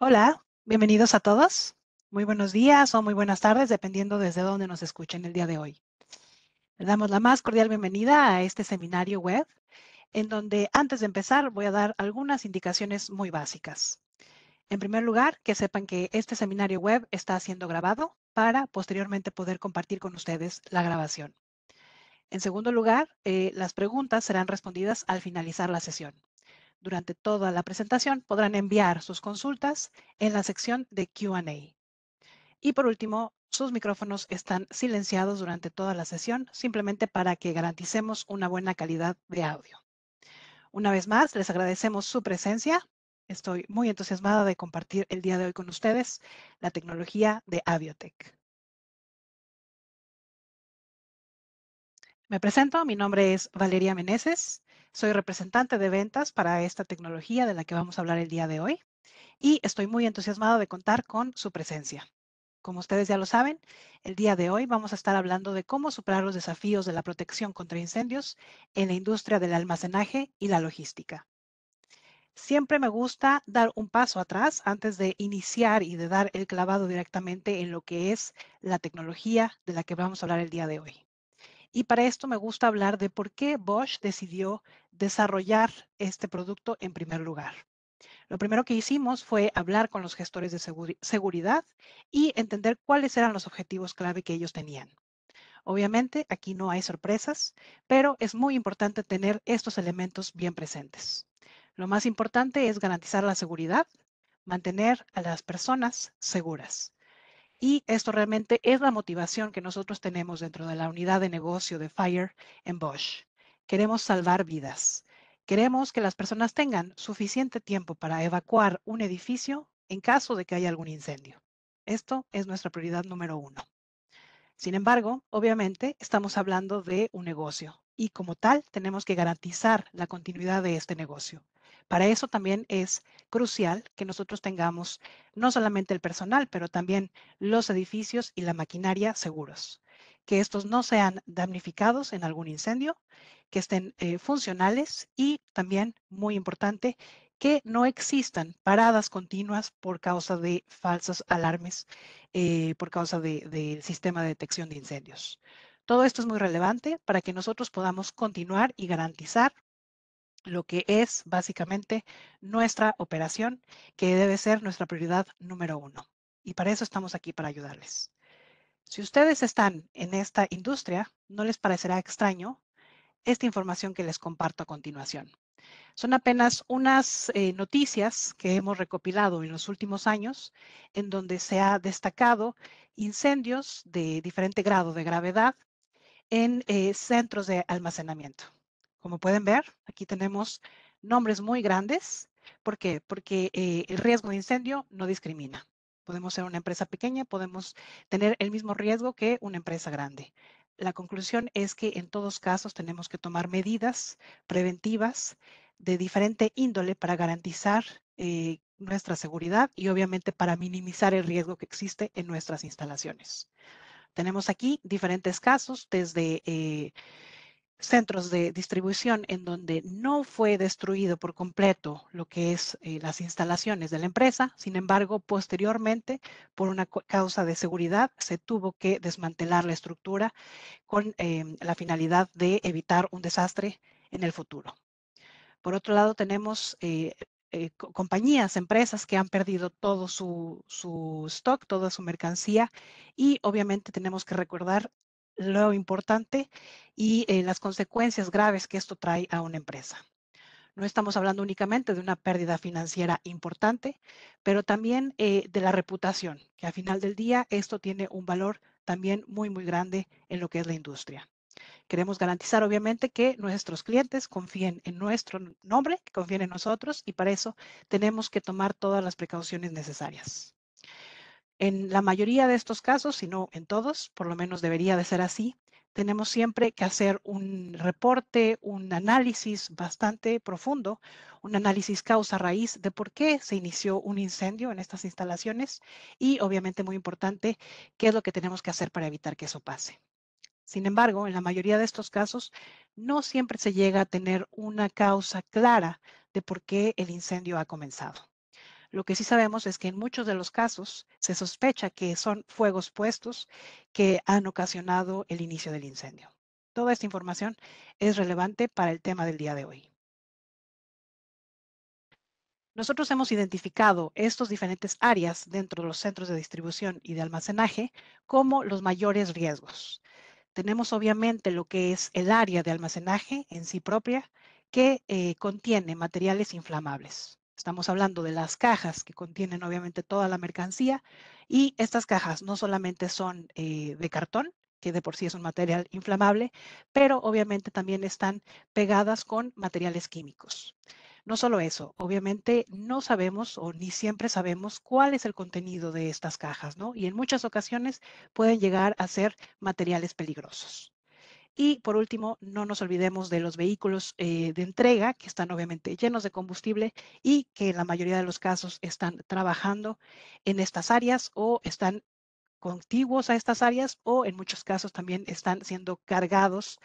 Hola, bienvenidos a todos. Muy buenos días o muy buenas tardes, dependiendo desde dónde nos escuchen el día de hoy. Le damos la más cordial bienvenida a este seminario web, en donde antes de empezar voy a dar algunas indicaciones muy básicas. En primer lugar, que sepan que este seminario web está siendo grabado para posteriormente poder compartir con ustedes la grabación. En segundo lugar, eh, las preguntas serán respondidas al finalizar la sesión. Durante toda la presentación podrán enviar sus consultas en la sección de Q&A. Y por último, sus micrófonos están silenciados durante toda la sesión, simplemente para que garanticemos una buena calidad de audio. Una vez más, les agradecemos su presencia. Estoy muy entusiasmada de compartir el día de hoy con ustedes la tecnología de Aviotech. Me presento, mi nombre es Valeria Meneses. Soy representante de ventas para esta tecnología de la que vamos a hablar el día de hoy y estoy muy entusiasmado de contar con su presencia. Como ustedes ya lo saben, el día de hoy vamos a estar hablando de cómo superar los desafíos de la protección contra incendios en la industria del almacenaje y la logística. Siempre me gusta dar un paso atrás antes de iniciar y de dar el clavado directamente en lo que es la tecnología de la que vamos a hablar el día de hoy. Y para esto me gusta hablar de por qué Bosch decidió desarrollar este producto en primer lugar. Lo primero que hicimos fue hablar con los gestores de seguridad y entender cuáles eran los objetivos clave que ellos tenían. Obviamente, aquí no hay sorpresas, pero es muy importante tener estos elementos bien presentes. Lo más importante es garantizar la seguridad, mantener a las personas seguras. Y esto realmente es la motivación que nosotros tenemos dentro de la unidad de negocio de Fire en Bosch. Queremos salvar vidas. Queremos que las personas tengan suficiente tiempo para evacuar un edificio en caso de que haya algún incendio. Esto es nuestra prioridad número uno. Sin embargo, obviamente, estamos hablando de un negocio y como tal tenemos que garantizar la continuidad de este negocio. Para eso también es crucial que nosotros tengamos no solamente el personal, pero también los edificios y la maquinaria seguros, que estos no sean damnificados en algún incendio, que estén eh, funcionales y también, muy importante, que no existan paradas continuas por causa de falsos alarmes, eh, por causa del sistema de detección de incendios. Todo esto es muy relevante para que nosotros podamos continuar y garantizar lo que es básicamente nuestra operación, que debe ser nuestra prioridad número uno. Y para eso estamos aquí, para ayudarles. Si ustedes están en esta industria, no les parecerá extraño esta información que les comparto a continuación. Son apenas unas eh, noticias que hemos recopilado en los últimos años, en donde se ha destacado incendios de diferente grado de gravedad en eh, centros de almacenamiento. Como pueden ver, aquí tenemos nombres muy grandes. ¿Por qué? Porque eh, el riesgo de incendio no discrimina. Podemos ser una empresa pequeña, podemos tener el mismo riesgo que una empresa grande. La conclusión es que en todos casos tenemos que tomar medidas preventivas de diferente índole para garantizar eh, nuestra seguridad y obviamente para minimizar el riesgo que existe en nuestras instalaciones. Tenemos aquí diferentes casos desde eh, centros de distribución en donde no fue destruido por completo lo que es eh, las instalaciones de la empresa. Sin embargo, posteriormente, por una causa de seguridad, se tuvo que desmantelar la estructura con em, la finalidad de evitar un desastre en el futuro. Por otro lado, tenemos eh, eh, compañías, empresas que han perdido todo su, su, stock, toda su mercancía y obviamente tenemos que recordar lo importante y eh, las consecuencias graves que esto trae a una empresa. No estamos hablando únicamente de una pérdida financiera importante, pero también eh, de la reputación, que al final del día esto tiene un valor también muy, muy grande en lo que es la industria. Queremos garantizar, obviamente, que nuestros clientes confíen en nuestro nombre, que confíen en nosotros, y para eso tenemos que tomar todas las precauciones necesarias. En la mayoría de estos casos, si no en todos, por lo menos debería de ser así, tenemos siempre que hacer un reporte, un análisis bastante profundo, un análisis causa-raíz de por qué se inició un incendio en estas instalaciones y, obviamente, muy importante, qué es lo que tenemos que hacer para evitar que eso pase. Sin embargo, en la mayoría de estos casos, no siempre se llega a tener una causa clara de por qué el incendio ha comenzado. Lo que sí sabemos es que en muchos de los casos se sospecha que son fuegos puestos que han ocasionado el inicio del incendio. Toda esta información es relevante para el tema del día de hoy. Nosotros hemos identificado estos diferentes áreas dentro de los centros de distribución y de almacenaje como los mayores riesgos. Tenemos obviamente lo que es el área de almacenaje en sí propia, que eh, contiene materiales inflamables. Estamos hablando de las cajas que contienen obviamente toda la mercancía y estas cajas no solamente son eh, de cartón, que de por sí es un material inflamable, pero obviamente también están pegadas con materiales químicos. No solo eso, obviamente no sabemos o ni siempre sabemos cuál es el contenido de estas cajas, ¿no? Y en muchas ocasiones pueden llegar a ser materiales peligrosos. Y por último, no nos olvidemos de los vehículos eh, de entrega, que están obviamente llenos de combustible y que en la mayoría de los casos están trabajando en estas áreas o están contiguos a estas áreas o en muchos casos también están siendo cargados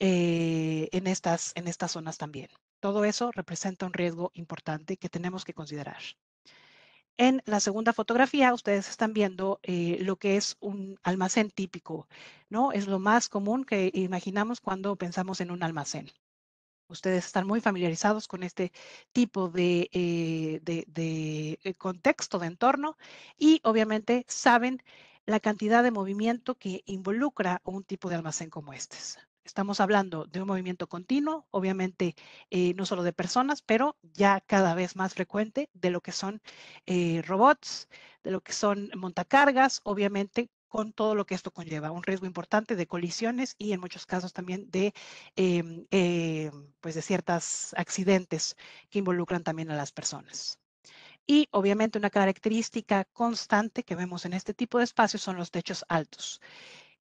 eh, en, estas, en estas zonas también. Todo eso representa un riesgo importante que tenemos que considerar. En la segunda fotografía ustedes están viendo eh, lo que es un almacén típico, ¿no? Es lo más común que imaginamos cuando pensamos en un almacén. Ustedes están muy familiarizados con este tipo de, eh, de eh, contexto, de entorno y obviamente saben la cantidad de movimiento que involucra un tipo de almacén como este. Estamos hablando de un movimiento continuo, obviamente eh, no solo de personas, pero ya cada vez más frecuente de lo que son eh, robots, de lo que son montacargas, obviamente con todo lo que esto conlleva, un riesgo importante de colisiones y en muchos casos también de, em, eh, pues de ciertos accidentes que involucran también a las personas. Y obviamente una característica constante que vemos en este tipo de espacios son los techos altos.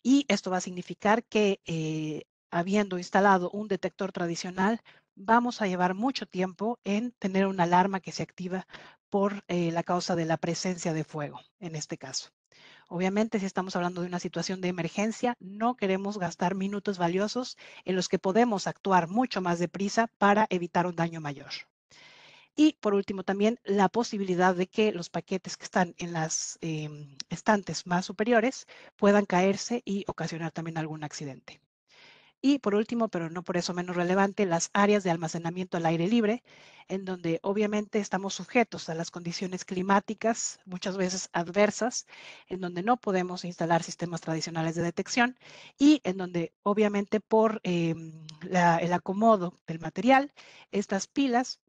Y esto va a significar que eh, habiendo instalado un detector tradicional, vamos a llevar mucho tiempo en tener una alarma que se activa por eh, la causa de la presencia de fuego, en este caso. Obviamente, si estamos hablando de una situación de emergencia, no queremos gastar minutos valiosos en los que podemos actuar mucho más deprisa para evitar un daño mayor. Y por último, también la posibilidad de que los paquetes que están en las em, estantes más superiores puedan caerse y ocasionar también algún accidente. Y por último, pero no por eso menos relevante, las áreas de almacenamiento al aire libre, en donde obviamente estamos sujetos a las condiciones climáticas, muchas veces adversas, en donde no podemos instalar sistemas tradicionales de detección y en donde obviamente por em, el acomodo del material, estas pilas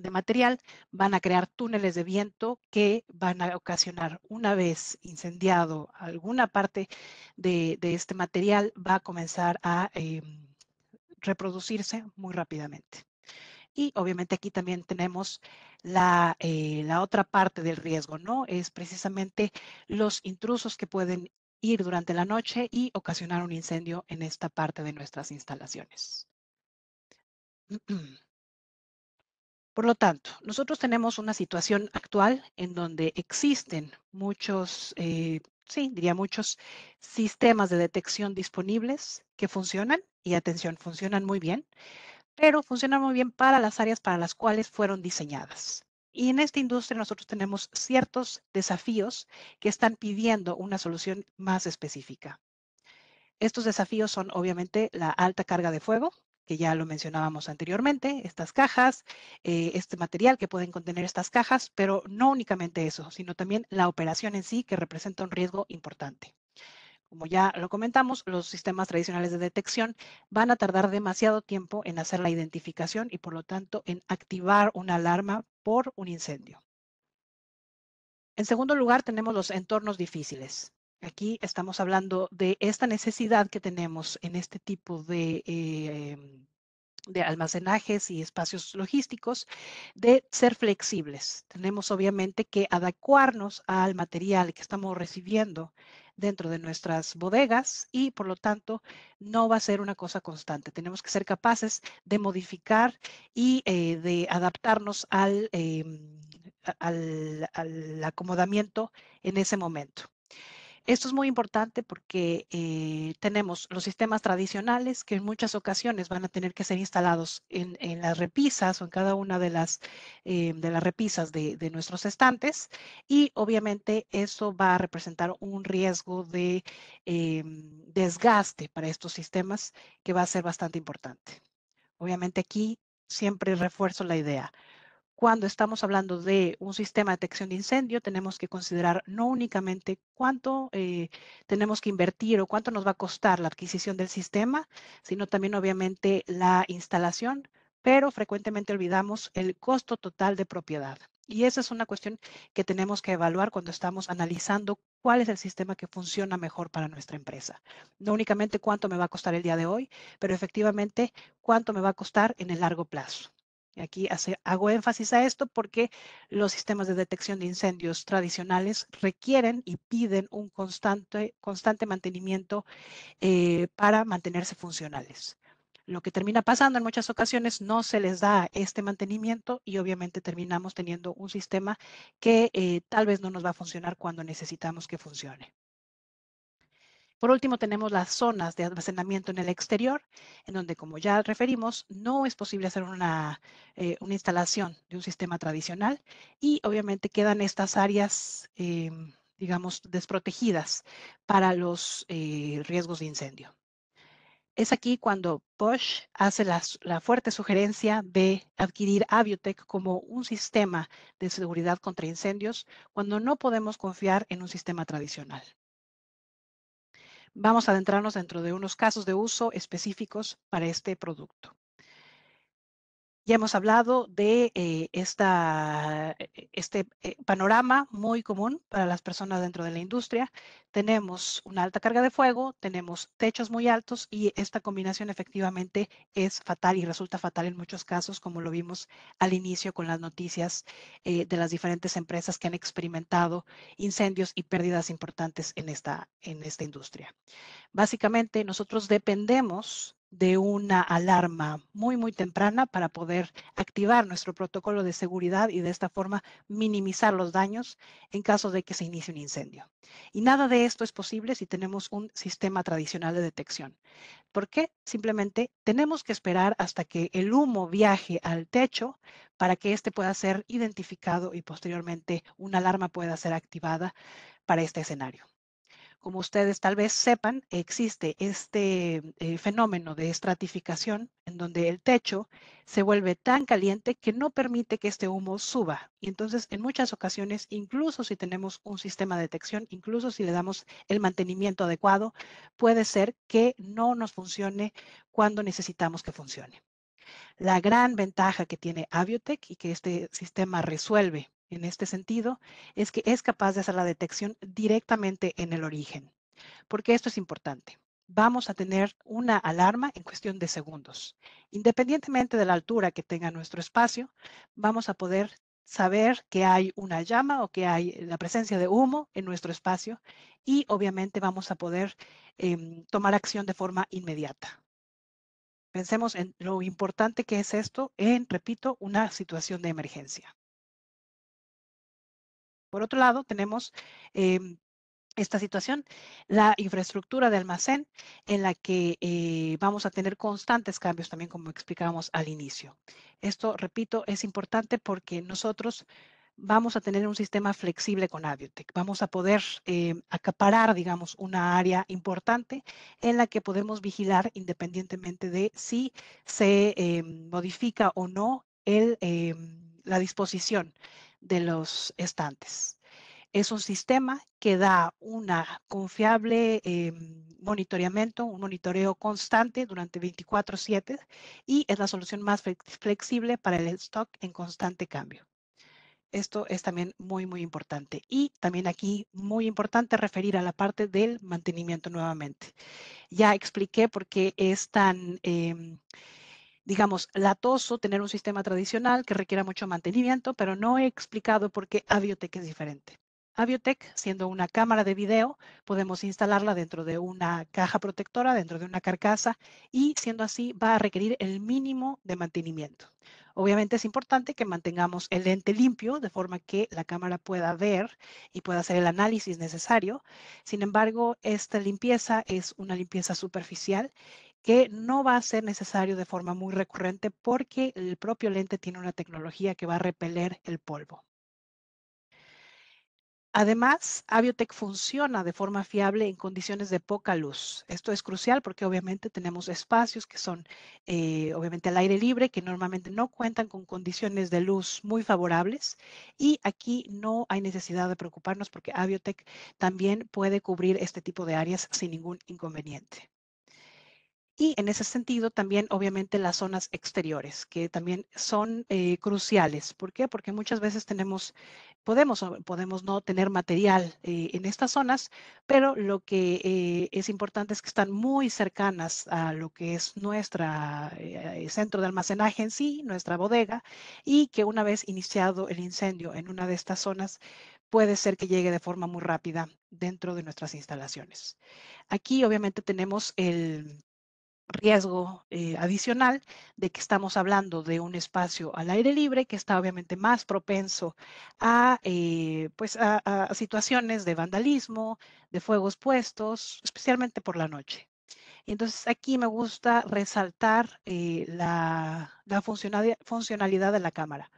de material, van a crear túneles de viento que van a ocasionar una vez incendiado alguna parte de, este material, va a comenzar a em, reproducirse muy rápidamente. Y obviamente aquí también tenemos la, eh, la, otra parte del riesgo, ¿no? Es precisamente los intrusos que pueden ir durante la noche y ocasionar un incendio en esta parte de nuestras instalaciones. Por lo tanto, nosotros tenemos una situación actual en donde existen muchos, eh, sí, diría muchos sistemas de detección disponibles que funcionan y atención, funcionan muy bien, pero funcionan muy bien para las áreas para las cuales fueron diseñadas. Y en esta industria nosotros tenemos ciertos desafíos que están pidiendo una solución más específica. Estos desafíos son obviamente la alta carga de fuego, que ya lo mencionábamos anteriormente, estas cajas, eh, este material que pueden contener estas cajas, pero no únicamente eso, sino también la operación en sí que representa un riesgo importante. Como ya lo comentamos, los sistemas tradicionales de detección van a tardar demasiado tiempo en hacer la identificación y por lo tanto en activar una alarma por un incendio. En segundo lugar, tenemos los entornos difíciles. Aquí estamos hablando de esta necesidad que tenemos en este tipo em, de, almacenajes y espacios logísticos de ser flexibles. Tenemos obviamente que adecuarnos al material que estamos recibiendo dentro de nuestras bodegas y por lo tanto no va a ser una cosa constante. Tenemos que ser capaces de modificar y eh, de adaptarnos em, al, al acomodamiento en ese momento. Esto es muy importante porque eh, tenemos los sistemas tradicionales que en muchas ocasiones van a tener que ser instalados en, las repisas o en cada una de las, eh, de las repisas de, de, nuestros estantes y obviamente eso va a representar un riesgo de eh, desgaste para estos sistemas que va a ser bastante importante. Obviamente aquí siempre refuerzo la idea cuando estamos hablando de un sistema de detección de incendio, tenemos que considerar no únicamente cuánto eh, tenemos que invertir o cuánto nos va a costar la adquisición del sistema, sino también obviamente la instalación, pero frecuentemente olvidamos el costo total de propiedad. Y esa es una cuestión que tenemos que evaluar cuando estamos analizando cuál es el sistema que funciona mejor para nuestra empresa. No únicamente cuánto me va a costar el día de hoy, pero efectivamente cuánto me va a costar en el largo plazo. Y Aquí hago énfasis a esto porque los sistemas de detección de incendios tradicionales requieren y piden un constante, constante mantenimiento eh, para mantenerse funcionales. Lo que termina pasando en muchas ocasiones no se les da este mantenimiento y obviamente terminamos teniendo un sistema que eh, tal vez no nos va a funcionar cuando necesitamos que funcione. Por último, tenemos las zonas de almacenamiento en el exterior, en donde, como ya referimos, no es posible hacer una, eh, instalación de un sistema tradicional y obviamente quedan estas áreas, em, digamos, desprotegidas para los eh, riesgos de incendio. Es aquí cuando Bosch hace la, la fuerte sugerencia de adquirir Aviotech como un sistema de seguridad contra incendios cuando no podemos confiar en un sistema tradicional. Vamos a adentrarnos dentro de unos casos de uso específicos para este producto. Ya hemos hablado de eh, esta, e, e, este eh, panorama muy común para las personas dentro de la industria. Tenemos una alta carga de fuego, tenemos techos muy altos y esta combinación efectivamente es fatal y resulta fatal en muchos casos, como lo vimos al inicio con las noticias eh, de las diferentes empresas que han experimentado incendios y pérdidas importantes en esta, en esta industria. Básicamente, nosotros dependemos de una alarma muy, muy temprana para poder activar nuestro protocolo de seguridad y de esta forma minimizar los daños en caso de que se inicie un incendio. Y nada de esto es posible si tenemos un sistema tradicional de detección. porque Simplemente tenemos que esperar hasta que el humo viaje al techo para que éste pueda ser identificado y posteriormente una alarma pueda ser activada para este escenario. Como ustedes tal vez sepan, existe este eh, fenómeno de estratificación en donde el techo se vuelve tan caliente que no permite que este humo suba. Y entonces, en muchas ocasiones, incluso si tenemos un sistema de detección, incluso si le damos el mantenimiento adecuado, puede ser que no nos funcione cuando necesitamos que funcione. La gran ventaja que tiene Aviotech y que este sistema resuelve en este sentido es que es capaz de hacer la detección directamente en el origen. Porque esto es importante. Vamos a tener una alarma en cuestión de segundos. Independientemente de la altura que tenga nuestro espacio, vamos a poder saber que hay una llama o que hay eh, la presencia de humo en nuestro espacio y obviamente vamos a poder em, tomar acción de forma inmediata. Pensemos en lo importante que es esto en, repito, una situación de emergencia. Por otro lado, tenemos em, esta situación, la infraestructura de almacén en la que eh, vamos a tener constantes cambios también como explicábamos al inicio. Esto, repito, es importante porque nosotros vamos a tener un sistema flexible con Adiotech. Vamos a poder eh, acaparar, digamos, una área importante en la que podemos vigilar independientemente de si se em, modifica o no em, la disposición de los estantes. Es un sistema que da una confiable em, monitoreamiento, un monitoreo constante durante 24/7 y es la solución más flexible para el stock en constante cambio. Esto es también muy, muy importante. Y también aquí, muy importante referir a la parte del mantenimiento nuevamente. Ya expliqué por qué es tan... Em, digamos, latoso tener un sistema tradicional que requiera mucho mantenimiento, pero no he explicado por qué Aviotech es diferente. Aviotech, siendo una cámara de video, podemos instalarla dentro de una caja protectora, dentro de una carcasa, y siendo así va a requerir el mínimo de mantenimiento. Obviamente es importante que mantengamos el lente limpio de forma que la cámara pueda ver y pueda hacer el análisis necesario. Sin embargo, esta limpieza es una limpieza superficial que no va a ser necesario de forma muy recurrente porque el propio lente tiene una tecnología que va a repeler el polvo. Además, Aviotech funciona de forma fiable en condiciones de poca luz. Esto es crucial porque obviamente tenemos espacios que son eh, obviamente al aire libre, que normalmente no cuentan con condiciones de luz muy favorables y aquí no hay necesidad de preocuparnos porque Aviotech también puede cubrir este tipo de áreas sin ningún inconveniente. Y en ese sentido también, obviamente, las zonas exteriores, que también son eh, cruciales. ¿Por qué? Porque muchas veces tenemos, podemos podemos no tener material eh, en estas zonas, pero lo que eh, es importante es que están muy cercanas a lo que es nuestro centro de almacenaje en sí, nuestra bodega, y que una vez iniciado el incendio en una de estas zonas, puede ser que llegue de forma muy rápida dentro de nuestras instalaciones. Aquí obviamente tenemos el, riesgo eh, adicional de que estamos hablando de un espacio al aire libre que está obviamente más propenso a, eh, pues a, situaciones de vandalismo, de fuegos puestos, especialmente por la noche. Entonces aquí me gusta resaltar eh, la, la funcionalidad de la cámara.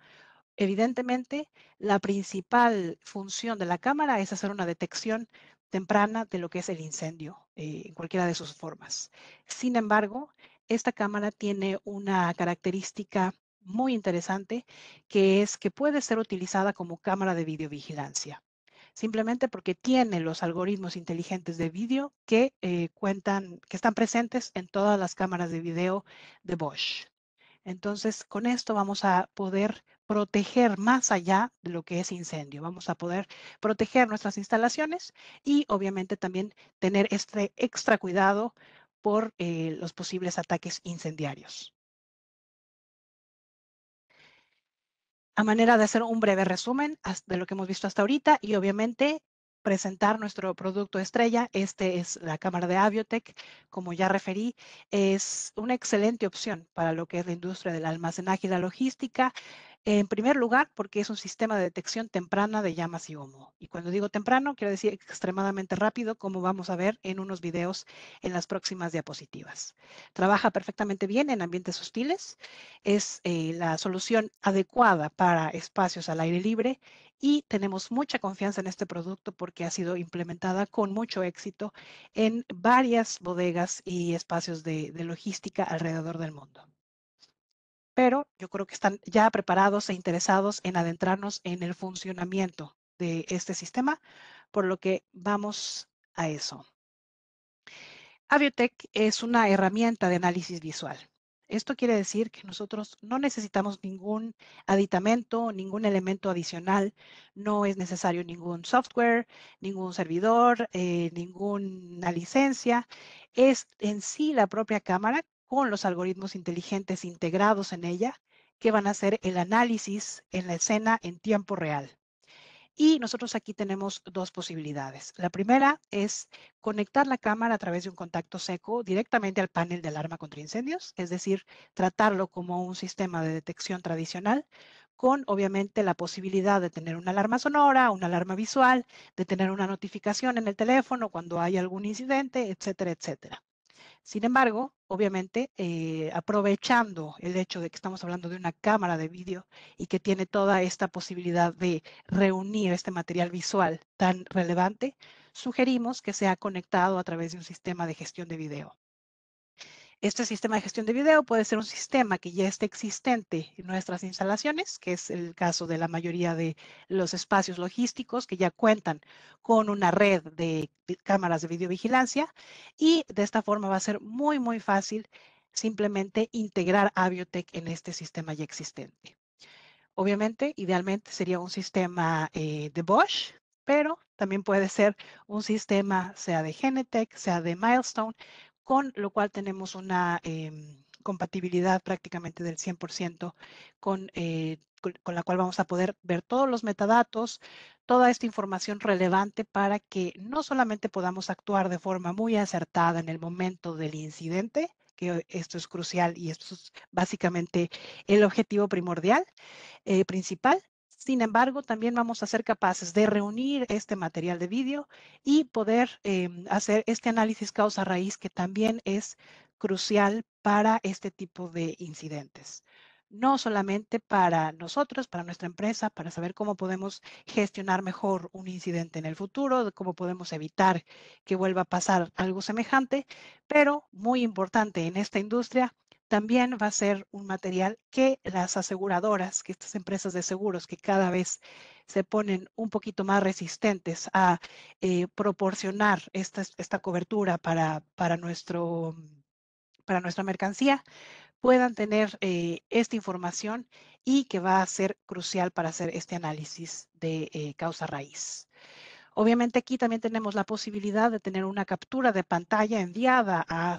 Evidentemente, la principal función de la cámara es hacer una detección temprana de lo que es el incendio eh, en cualquiera de sus formas. Sin embargo, esta cámara tiene una característica muy interesante que es que puede ser utilizada como cámara de videovigilancia simplemente porque tiene los algoritmos inteligentes de vídeo que eh, cuentan, que están presentes en todas las cámaras de video de Bosch. Entonces, con esto vamos a poder proteger más allá de lo que es incendio. Vamos a poder proteger nuestras instalaciones y obviamente también tener este extra cuidado por eh, los posibles ataques incendiarios. A manera de hacer un breve resumen de lo que hemos visto hasta ahorita y obviamente presentar nuestro producto estrella. Este es la cámara de Aviotech. Como ya referí, es una excelente opción para lo que es la industria del almacenaje y la logística. En primer lugar, porque es un sistema de detección temprana de llamas y humo. Y cuando digo temprano, quiero decir extremadamente rápido, como vamos a ver en unos videos en las próximas diapositivas. Trabaja perfectamente bien en ambientes hostiles. Es eh, la solución adecuada para espacios al aire libre y tenemos mucha confianza en este producto porque ha sido implementada con mucho éxito en varias bodegas y espacios de, logística alrededor del mundo. Pero yo creo que están ya preparados e interesados en adentrarnos en el funcionamiento de este sistema, por lo que vamos a eso. Aviotech es una herramienta de análisis visual esto quiere decir que nosotros no necesitamos ningún aditamento, ningún elemento adicional, no es necesario ningún software, ningún servidor, eh, ninguna licencia. Es en sí la propia cámara con los algoritmos inteligentes integrados en ella que van a hacer el análisis en la escena en tiempo real. Y nosotros aquí tenemos dos posibilidades. La primera es conectar la cámara a través de un contacto seco directamente al panel de alarma contra incendios, es decir, tratarlo como un sistema de detección tradicional con obviamente la posibilidad de tener una alarma sonora, una alarma visual, de tener una notificación en el teléfono cuando hay algún incidente, etcétera, etcétera. Sin embargo, obviamente eh, aprovechando el hecho de que estamos hablando de una cámara de vídeo y que tiene toda esta posibilidad de reunir este material visual tan relevante, sugerimos que sea conectado a través de un sistema de gestión de video. Este sistema de gestión de video puede ser un sistema que ya esté existente en nuestras instalaciones, que es el caso de la mayoría de los espacios logísticos que ya cuentan con una red de cámaras de videovigilancia y de esta forma va a ser muy, muy fácil simplemente integrar Biotech en este sistema ya existente. Obviamente, idealmente sería un sistema eh, de Bosch, pero también puede ser un sistema, sea de Genetec, sea de Milestone, con lo cual tenemos una em, compatibilidad prácticamente del 100% eh, con, con, la cual vamos a poder ver todos los metadatos, toda esta información relevante para que no solamente podamos actuar de forma muy acertada en el momento del incidente, que esto es crucial y esto es básicamente el objetivo primordial, eh, principal, sin embargo, también vamos a ser capaces de reunir este material de vídeo y poder em, hacer este análisis causa-raíz que también es crucial para este tipo de incidentes no solamente para nosotros, para nuestra empresa, para saber cómo podemos gestionar mejor un incidente en el futuro, cómo podemos evitar que vuelva a pasar algo semejante, pero muy importante en esta industria, también va a ser un material que las aseguradoras, que estas empresas de seguros que cada vez se ponen un poquito más resistentes a eh, proporcionar esta, cobertura para, para, nuestro, para nuestra mercancía, puedan tener eh, esta información y que va a ser crucial para hacer este análisis de eh, causa raíz. Obviamente aquí también tenemos la posibilidad de tener una captura de pantalla enviada a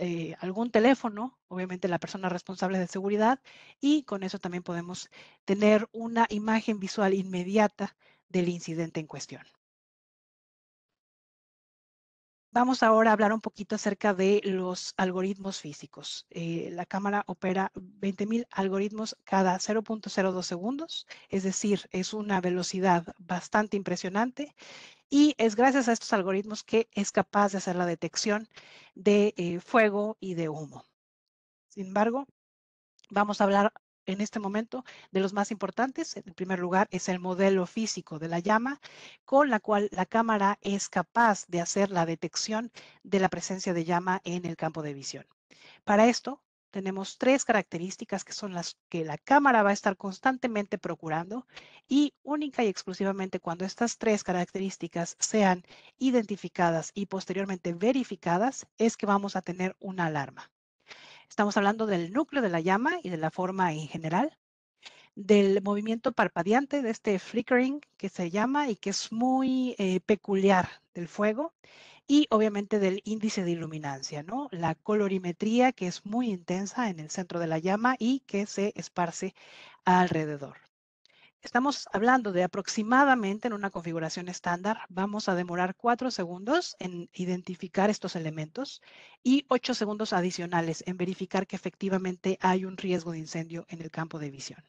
eh, algún teléfono, obviamente la persona responsable de seguridad, y con eso también podemos tener una imagen visual inmediata del incidente en cuestión. Vamos ahora a hablar un poquito acerca de los algoritmos físicos. Eh, la cámara opera 20.000 algoritmos cada 0.02 segundos, es decir, es una velocidad bastante impresionante y es gracias a estos algoritmos que es capaz de hacer la detección de eh, fuego y de humo. Sin embargo, vamos a hablar en este momento de los más importantes. En primer lugar, es el modelo físico de la llama, con la cual la cámara es capaz de hacer la detección de la presencia de llama en el campo de visión. Para esto, tenemos tres características que son las que la cámara va a estar constantemente procurando y única y exclusivamente cuando estas tres características sean identificadas y posteriormente verificadas es que vamos a tener una alarma. Estamos hablando del núcleo de la llama y de la forma en general, del movimiento parpadeante, de este flickering que se llama y que es muy eh, peculiar del fuego, y obviamente del índice de iluminancia, ¿no? La colorimetría que es muy intensa en el centro de la llama y que se esparce alrededor. Estamos hablando de aproximadamente en una configuración estándar, vamos a demorar 4 segundos en identificar estos elementos y ocho segundos adicionales en verificar que efectivamente hay un riesgo de incendio en el campo de visión.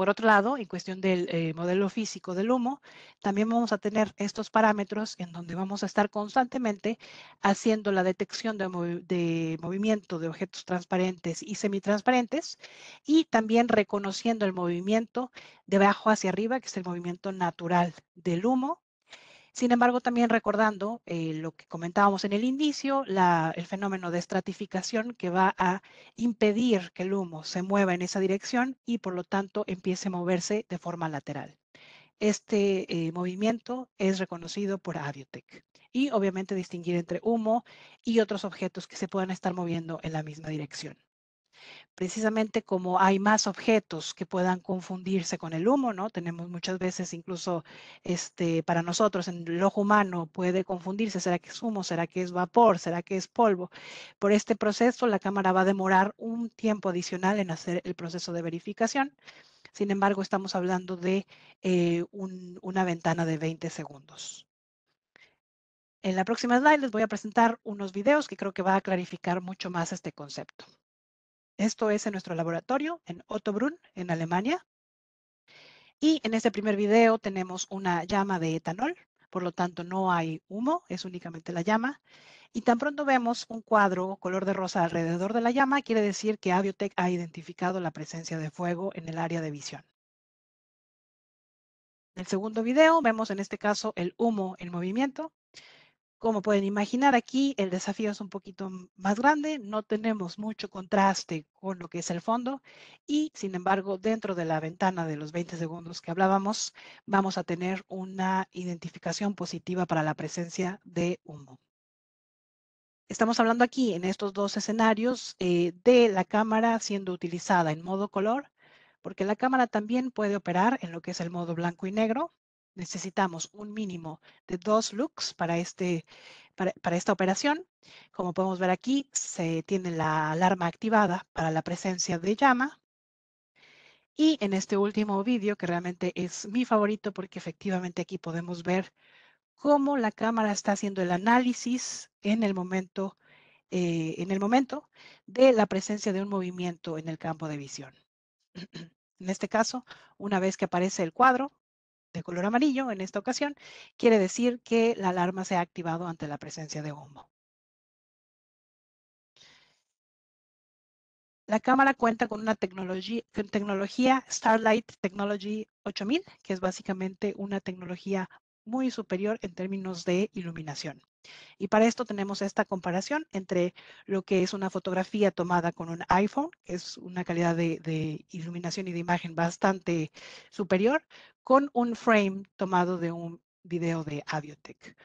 Por otro lado, en cuestión del eh, modelo físico del humo, también vamos a tener estos parámetros en donde vamos a estar constantemente haciendo la detección de, de movimiento de objetos transparentes y semitransparentes y también reconociendo el movimiento de abajo hacia arriba, que es el movimiento natural del humo, sin embargo, también recordando eh, lo que comentábamos en el inicio, el fenómeno de estratificación que va a impedir que el humo se mueva en esa dirección y por lo tanto empiece a moverse de forma lateral. Este eh, movimiento es reconocido por Aviotech y obviamente distinguir entre humo y otros objetos que se puedan estar moviendo en la misma dirección precisamente como hay más objetos que puedan confundirse con el humo, ¿no? Tenemos muchas veces incluso este, para nosotros en el ojo humano puede confundirse, ¿será que es humo? ¿Será que es vapor? ¿Será que es polvo? Por este proceso la cámara va a demorar un tiempo adicional en hacer el proceso de verificación. Sin embargo, estamos hablando de eh, una ventana de 20 segundos. En la próxima slide les voy a presentar unos videos que creo que va a clarificar mucho más este concepto. Esto es en nuestro laboratorio en Ottobrunn, en Alemania. Y en este primer video tenemos una llama de etanol, por lo tanto no hay humo, es únicamente la llama. Y tan pronto vemos un cuadro color de rosa alrededor de la llama, quiere decir que Aviotech ha identificado la presencia de fuego en el área de visión. En el segundo video vemos en este caso el humo en movimiento como pueden imaginar, aquí el desafío es un poquito más grande, no tenemos mucho contraste con lo que es el fondo y, sin embargo, dentro de la ventana de los 20 segundos que hablábamos, vamos a tener una identificación positiva para la presencia de humo. Estamos hablando aquí en estos dos escenarios eh, de la cámara siendo utilizada en modo color, porque la cámara también puede operar en lo que es el modo blanco y negro, necesitamos un mínimo de dos looks para, este, para, esta operación. Como podemos ver aquí, se tiene la alarma activada para la presencia de llama. Y en este último vídeo, que realmente es mi favorito porque efectivamente aquí podemos ver cómo la cámara está haciendo el análisis en el momento, eh, en el momento de la presencia de un movimiento en el campo de visión. En este caso, una vez que aparece el cuadro, de color amarillo en esta ocasión, quiere decir que la alarma se ha activado ante la presencia de humo. La cámara cuenta con una tecnología, tecnología Starlight Technology 8000, que es básicamente una tecnología muy superior en términos de iluminación. Y para esto tenemos esta comparación entre lo que es una fotografía tomada con un iPhone, que es una calidad de, iluminación y de imagen bastante superior, con un frame tomado de un video de Aviotech.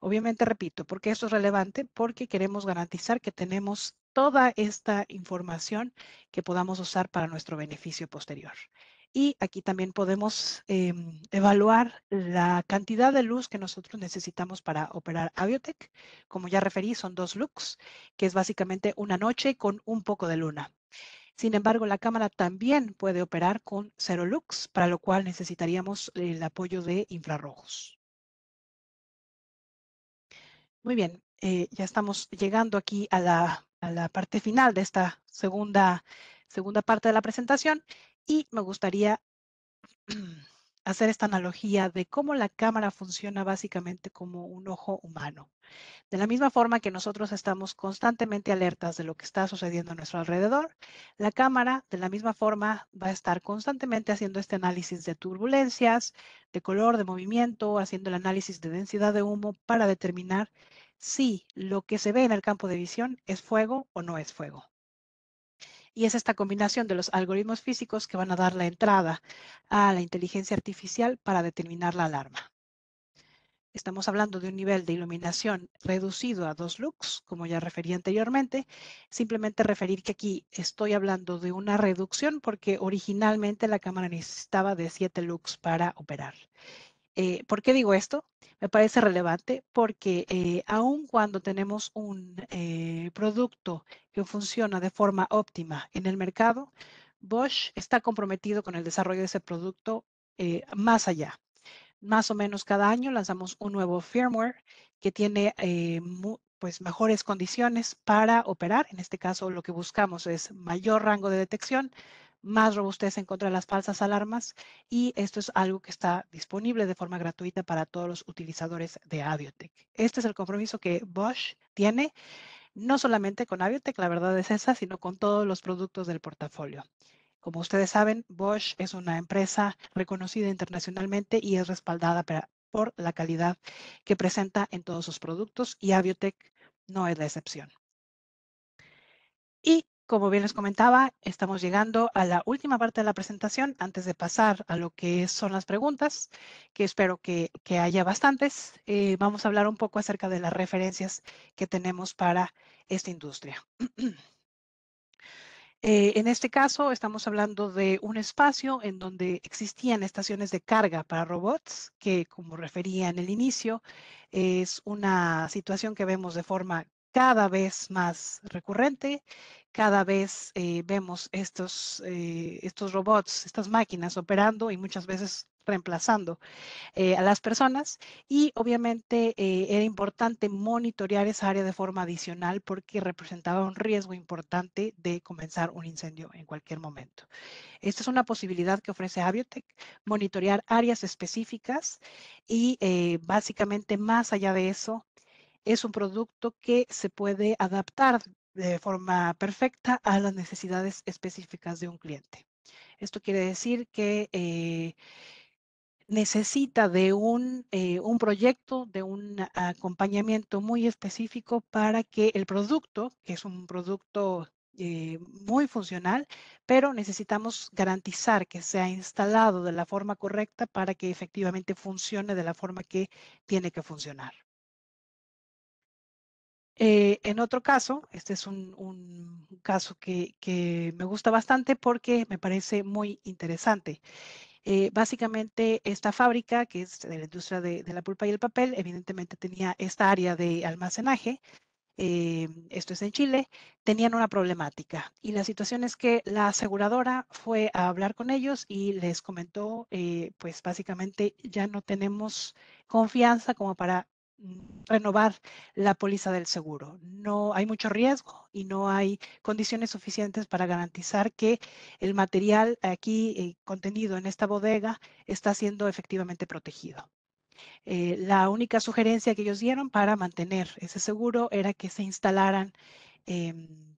Obviamente, repito, porque esto es relevante? Porque queremos garantizar que tenemos toda esta información que podamos usar para nuestro beneficio posterior. Y aquí también podemos em, evaluar la cantidad de luz que nosotros necesitamos para operar Aviotech. Como ya referí, son dos lux, que es básicamente una noche con un poco de luna. Sin embargo, la cámara también puede operar con cero lux, para lo cual necesitaríamos el apoyo de infrarrojos. Muy bien, eh, ya estamos llegando aquí a la, a la parte final de esta segunda segunda parte de la presentación y me gustaría hacer esta analogía de cómo la cámara funciona básicamente como un ojo humano. De la misma forma que nosotros estamos constantemente alertas de lo que está sucediendo a nuestro alrededor, la cámara de la misma forma va a estar constantemente haciendo este análisis de turbulencias, de color, de movimiento, haciendo el análisis de densidad de humo para determinar si lo que se ve en el campo de visión es fuego o no es fuego. Y es esta combinación de los algoritmos físicos que van a dar la entrada a la inteligencia artificial para determinar la alarma. Estamos hablando de un nivel de iluminación reducido a dos lux, como ya referí anteriormente. Simplemente referir que aquí estoy hablando de una reducción porque originalmente la cámara necesitaba de siete lux para operar. Eh, ¿Por qué digo esto? Me parece relevante porque eh, aun cuando tenemos un eh, producto que funciona de forma óptima en el mercado, Bosch está comprometido con el desarrollo de ese producto eh, más allá. Más o menos cada año lanzamos un nuevo firmware que tiene pues mejores condiciones para operar. En este caso, lo que buscamos es mayor rango de detección, más robustez en contra de las falsas alarmas y esto es algo que está disponible de forma gratuita para todos los utilizadores de Aviotech. Este es el compromiso que Bosch tiene, no solamente con Aviotech, la verdad es esa, sino con todos los productos del portafolio. Como ustedes saben, Bosch es una empresa reconocida internacionalmente y es respaldada por la calidad que presenta en todos sus productos y Aviotech no es la excepción. Y como bien les comentaba, estamos llegando a la última parte de la presentación antes de pasar a lo que son las preguntas, que espero que, haya bastantes. Eh, vamos a hablar un poco acerca de las referencias que tenemos para esta industria. Eh, en este caso, estamos hablando de un espacio en donde existían estaciones de carga para robots, que como refería en el inicio, es una situación que vemos de forma cada vez más recurrente cada vez eh, vemos estos, eh, estos robots, estas máquinas operando y muchas veces reemplazando eh, a las personas y obviamente era importante monitorear esa área de forma adicional porque representaba un riesgo importante de comenzar un incendio en cualquier momento. Esta es una posibilidad que ofrece Aviotech, monitorear áreas específicas y básicamente más allá de eso, es un producto que se puede adaptar de forma perfecta a las necesidades específicas de un cliente. Esto quiere decir que eh, necesita de eh, un, proyecto, de un acompañamiento muy específico para que el producto, que es un producto eh, muy funcional, pero necesitamos garantizar que sea instalado de la forma correcta para que efectivamente funcione de la forma que tiene que funcionar. Eh, en otro caso, este es un, caso que, me gusta bastante porque me parece muy interesante. Eh, básicamente, esta fábrica, que es de la industria de, la pulpa y el papel, evidentemente tenía esta área de almacenaje. Eh, esto es en Chile, tenían una problemática. Y la situación es que la aseguradora fue a hablar con ellos y les comentó, pues básicamente ya no tenemos confianza como para renovar la póliza del seguro. No hay mucho riesgo y no hay condiciones suficientes para garantizar que el material aquí eh, contenido en esta bodega está siendo efectivamente protegido. Eh, la única sugerencia que ellos dieron para mantener ese seguro era que se instalaran em,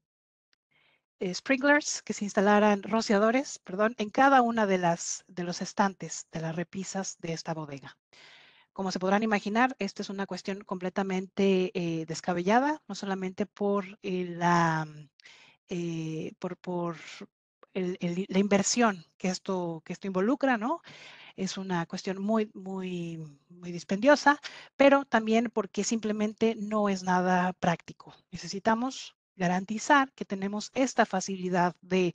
eh, sprinklers, que se instalaran rociadores, perdón, en cada una de las de los estantes de las repisas de esta bodega. Como se podrán imaginar, esta es una cuestión completamente eh, descabellada, no solamente por, eh, la, mm, eh, por, la inversión que esto, que esto involucra, ¿no? es una cuestión muy, muy, muy dispendiosa, pero también porque simplemente no es nada práctico. Necesitamos garantizar que tenemos esta facilidad de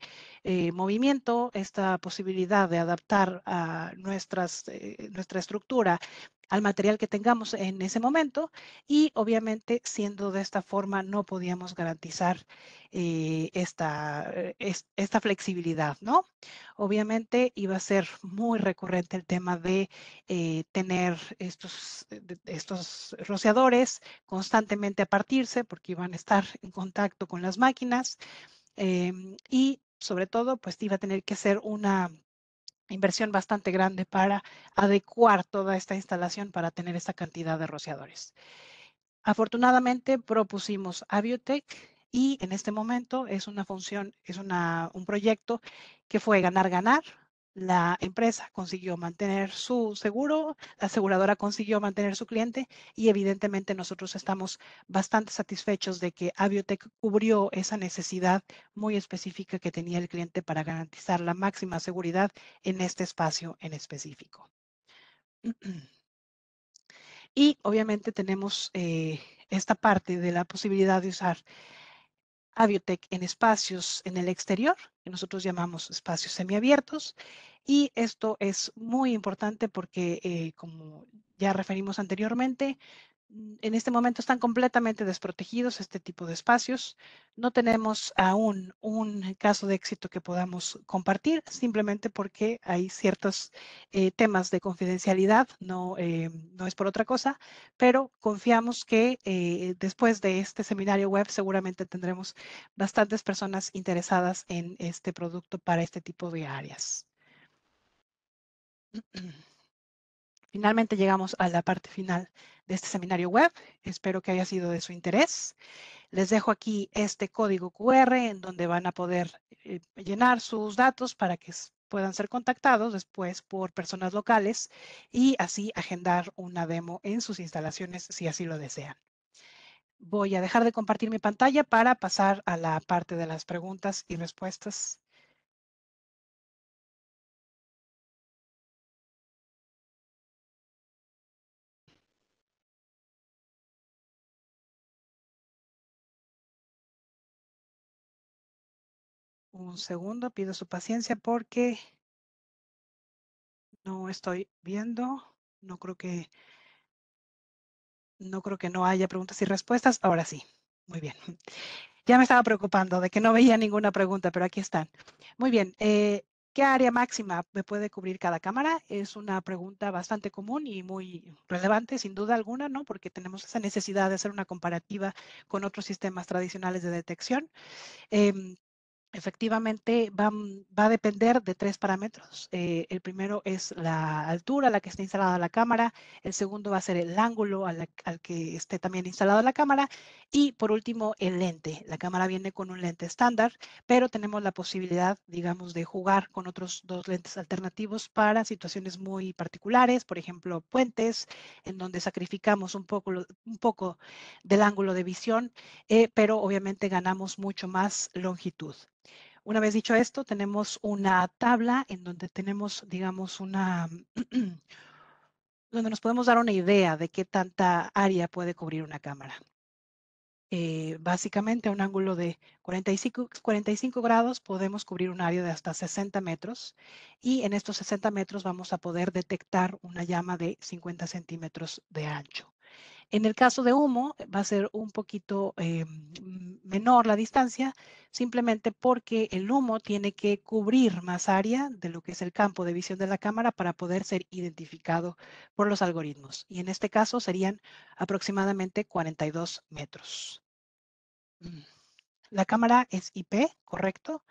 movimiento, esta posibilidad de adaptar a nuestras, nuestra estructura al material que tengamos en ese momento y obviamente siendo de esta forma no podíamos garantizar eh, esta, eh, esta flexibilidad, ¿no? Obviamente iba a ser muy recurrente el tema de eh, tener estos, estos rociadores constantemente a partirse porque iban a estar en contacto con las máquinas em, y sobre todo pues iba a tener que ser una inversión bastante grande para adecuar toda esta instalación para tener esta cantidad de rociadores. Afortunadamente propusimos Aviotech y en este momento es una función, es un proyecto que fue ganar-ganar, la empresa consiguió mantener su seguro, la aseguradora consiguió mantener su cliente y evidentemente nosotros estamos bastante satisfechos de que Aviotech cubrió esa necesidad muy específica que tenía el cliente para garantizar la máxima seguridad en este espacio en específico. Y obviamente tenemos eh, esta parte de la posibilidad de usar Aviotech en espacios en el exterior, que nosotros llamamos espacios semiabiertos, y esto es muy importante porque, eh, como ya referimos anteriormente, mm, en este momento están completamente desprotegidos este tipo de espacios. No tenemos aún un caso de éxito que podamos compartir, simplemente porque hay ciertos eh, temas de confidencialidad, eh, no, es por otra cosa, pero confiamos que después de este seminario web seguramente tendremos bastantes personas interesadas en este producto para este tipo de áreas. Finalmente llegamos a la parte final de este seminario web. Espero que haya sido de su interés. Les dejo aquí este código QR en donde van a poder eh, llenar sus datos para que puedan ser contactados después por personas locales y así agendar una demo en sus instalaciones si así lo desean. Voy a dejar de compartir mi pantalla para pasar a la parte de las preguntas y respuestas. Un segundo, pido su paciencia porque no estoy viendo. No creo que no creo que no haya preguntas y respuestas. Ahora sí. Muy bien. Ya me estaba preocupando de que no veía ninguna pregunta, pero aquí están. Muy bien. Eh, ¿Qué área máxima me puede cubrir cada cámara? Es una pregunta bastante común y muy relevante, sin duda alguna, ¿no? Porque tenemos esa necesidad de hacer una comparativa con otros sistemas tradicionales de detección. Em, efectivamente va, va, a depender de tres parámetros. Eh, el primero es la altura a la que esté instalada la cámara, el segundo va a ser el ángulo al que esté también instalada la cámara y por último el lente. La cámara viene con un lente estándar, pero tenemos la posibilidad, digamos, de jugar con otros dos lentes alternativos para situaciones muy particulares, por ejemplo, puentes, en donde sacrificamos un poco, un poco del ángulo de visión, eh, pero obviamente ganamos mucho más longitud. Una vez dicho esto, tenemos una tabla en donde tenemos, digamos, una, donde nos podemos dar una idea de qué tanta área puede cubrir una cámara. Eh, básicamente a un ángulo de 45 grados podemos cubrir un área de hasta 60 metros y en estos 60 metros vamos a poder detectar una llama de 50 centímetros de ancho. En el caso de humo eh, va a ser un poquito eh, menor la distancia, simplemente porque el humo tiene que cubrir más área de lo que es el campo de visión de la cámara para poder ser identificado por los algoritmos. Y en este caso serían aproximadamente 42 metros. Mm. La cámara es IP, correcto.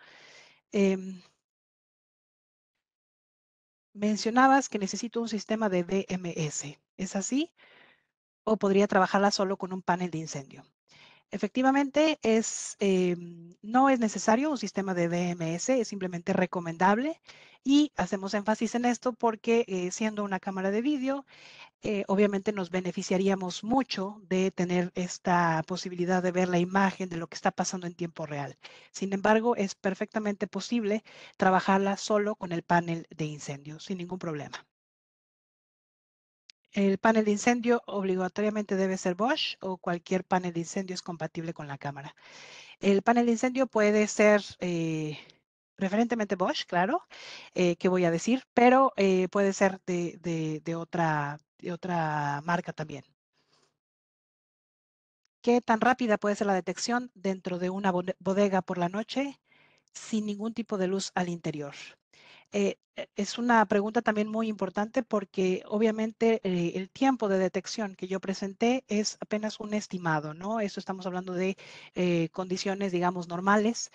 Em. mencionabas que necesito un sistema de DMS. ¿Es así? o podría trabajarla solo con un panel de incendio. Efectivamente, es, eh, no es necesario un sistema de DMS, es simplemente recomendable y hacemos énfasis en esto porque eh, siendo una cámara de vídeo, eh, obviamente nos beneficiaríamos mucho de tener esta posibilidad de ver la imagen de lo que está pasando en tiempo real. Sin embargo, es perfectamente posible trabajarla solo con el panel de incendio, sin ningún problema. El panel de incendio obligatoriamente debe ser Bosch o cualquier panel de incendio es compatible con la cámara. El panel de incendio puede ser eh, preferentemente Bosch, claro, eh, que voy a decir, pero eh, puede ser de otra marca también. ¿Qué tan rápida puede ser la detección dentro de una bodega por la noche sin ningún tipo de luz al interior? Eh, e, es una pregunta también muy importante porque obviamente eh, el tiempo de detección que yo presenté es apenas un estimado, ¿no? Eso estamos hablando de eh, condiciones, digamos, normales.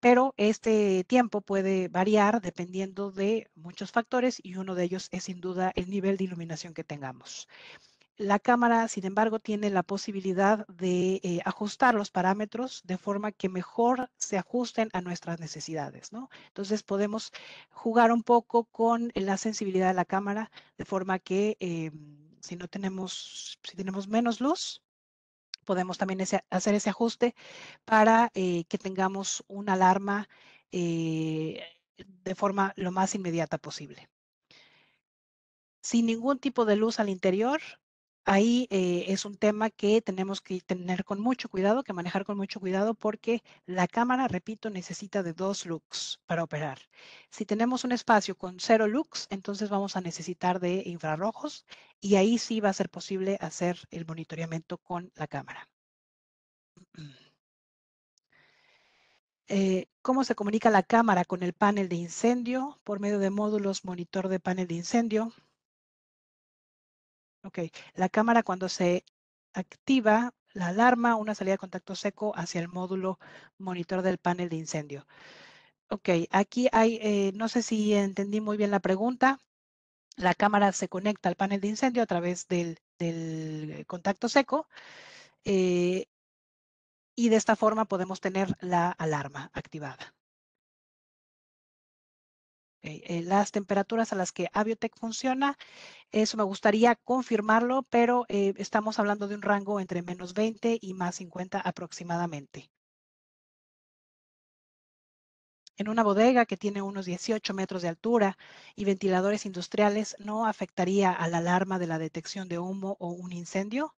pero este tiempo puede variar dependiendo de muchos factores y uno de ellos es sin duda el nivel de iluminación que tengamos. La cámara, sin embargo, tiene la posibilidad de eh, ajustar los parámetros de forma que mejor se ajusten a nuestras necesidades, Entonces podemos jugar un poco con la sensibilidad de la cámara de forma que em, si no tenemos, si tenemos menos luz, podemos también hacer ese ajuste para eh, que tengamos una alarma eh, de forma lo más inmediata posible sin ningún tipo de luz al interior, ahí eh, es un tema que tenemos que tener con mucho cuidado, que manejar con mucho cuidado, porque la cámara, repito, necesita de dos looks para operar. Si tenemos un espacio con cero looks, entonces vamos a necesitar de infrarrojos y ahí sí va a ser posible hacer el monitoreamiento con la cámara. Eh, cómo se comunica la cámara con el panel de incendio por medio de módulos monitor de panel de incendio. Ok, la cámara cuando se activa la alarma, una salida de contacto seco hacia el módulo monitor del panel de incendio. Ok, aquí hay, eh, no sé si entendí muy bien la pregunta. La cámara se conecta al panel de incendio a través del, contacto seco. Eh, y de esta forma podemos tener la alarma activada. Eh, eh, las temperaturas a las que AVIOTEC funciona, eso me gustaría confirmarlo, pero eh, estamos hablando de un rango entre menos 20 y más 50 aproximadamente. En una bodega que tiene unos 18 metros de altura y ventiladores industriales, ¿no afectaría a la alarma de la detección de humo o un incendio?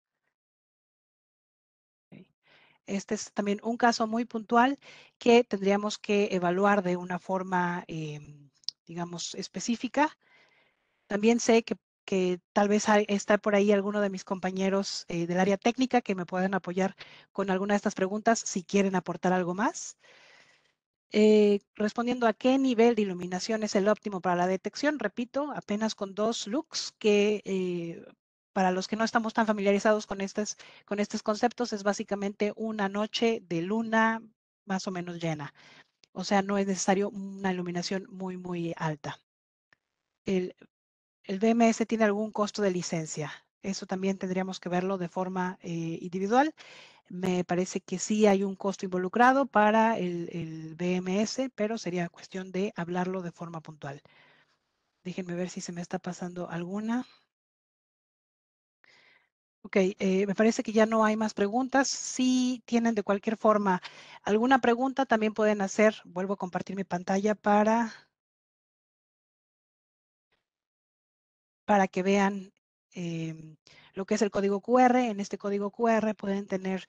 Este es también un caso muy puntual que tendríamos que evaluar de una forma em, digamos, específica. También sé que, que tal vez está por ahí alguno de mis compañeros eh, del área técnica que me puedan apoyar con alguna de estas preguntas si quieren aportar algo más. Eh, respondiendo a qué nivel de iluminación es el óptimo para la detección, repito, apenas con dos looks que eh, para los que no estamos tan familiarizados con estas con estos conceptos es básicamente una noche de luna más o menos llena. O sea, no es necesario una iluminación muy, muy alta. El, BMS tiene algún costo de licencia. Eso también tendríamos que verlo de forma eh, individual. Me parece que sí hay un costo involucrado para el, el BMS, pero sería cuestión de hablarlo de forma puntual. Déjenme ver si se me está pasando alguna. Ok, eh, me parece que ya no hay más preguntas. Si tienen de cualquier forma alguna pregunta, también pueden hacer. Vuelvo a compartir mi pantalla para, para que vean em, lo que es el código QR. En este código QR pueden tener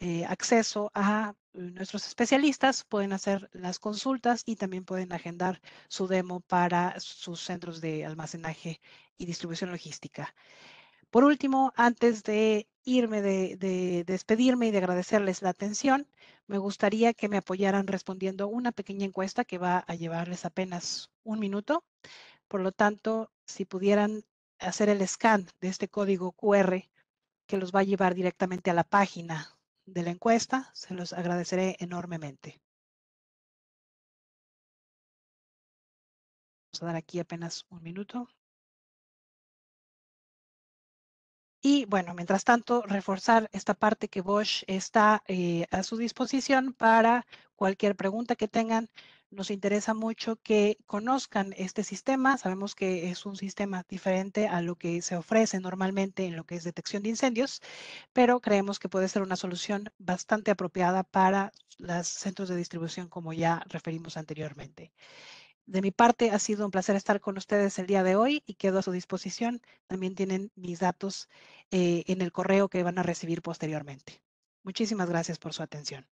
eh, acceso a eh, nuestros especialistas, pueden hacer las consultas y también pueden agendar su demo para sus centros de almacenaje y distribución logística. Por último, antes de irme, de, despedirme y de agradecerles la atención, me gustaría que me apoyaran respondiendo una pequeña encuesta que va a llevarles apenas un minuto. Por lo tanto, si pudieran hacer el scan de este código QR que los va a llevar directamente a la página de la encuesta, se los agradeceré enormemente. Vamos a dar aquí apenas un minuto. Y bueno, mientras tanto, reforzar esta parte que Bosch está eh, a su disposición para cualquier pregunta que tengan. Nos interesa mucho que conozcan este sistema. Sabemos que es un sistema diferente a lo que se ofrece normalmente en lo que es detección de incendios, pero creemos que puede ser una solución bastante apropiada para los centros de distribución como ya referimos anteriormente. De mi parte, ha sido un placer estar con ustedes el día de hoy y quedo a su disposición. También tienen mis datos eh, en el correo que van a recibir posteriormente. Muchísimas gracias por su atención.